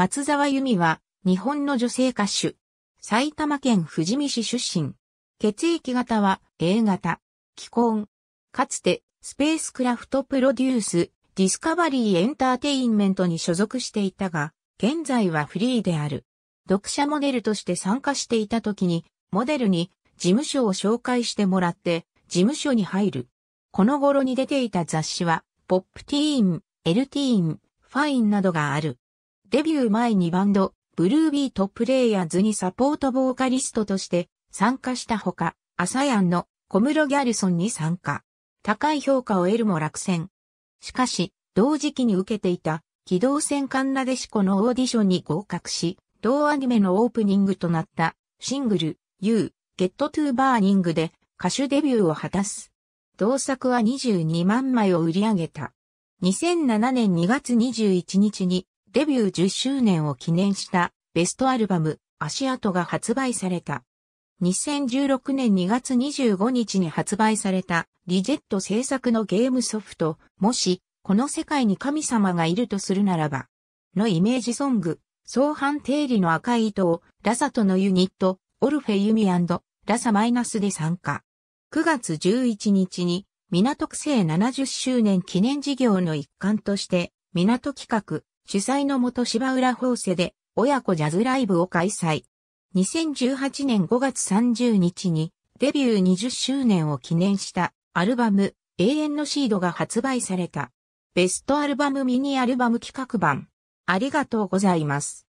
松沢由美は、日本の女性歌手。埼玉県富士見市出身。血液型は A 型。既婚。かつて、スペースクラフトプロデュース、ディスカバリーエンターテインメントに所属していたが、現在はフリーである。読者モデルとして参加していた時に、モデルに事務所を紹介してもらって、事務所に入る。この頃に出ていた雑誌は、ポップティーン、エルティーン、ファインなどがある。デビュー前にバンド、ブルービートプレイヤーズにサポートボーカリストとして参加したほか、アサヤンの小室ギャルソンに参加。高い評価を得るも落選。しかし、同時期に受けていた、機動戦艦なナデシコのオーディションに合格し、同アニメのオープニングとなったシングル、You, Get to Burning で歌手デビューを果たす。同作は22万枚を売り上げた。2007年2月21日にデビュー10周年を記念したベストアルバム、足跡が発売された。2016年2月25日に発売されたリジェット制作のゲームソフト、もし、この世界に神様がいるとするならば、のイメージソング、相反定理の赤い糸を、ラサとのユニット、オルフェユミラサマイナスで参加。9月11日に、港区生70周年記念事業の一環として、港企画、主催のもと芝浦法政で親子ジャズライブを開催。2018年5月30日にデビュー20周年を記念したアルバム永遠のシードが発売された。ベストアルバムミニアルバム企画版。ありがとうございます。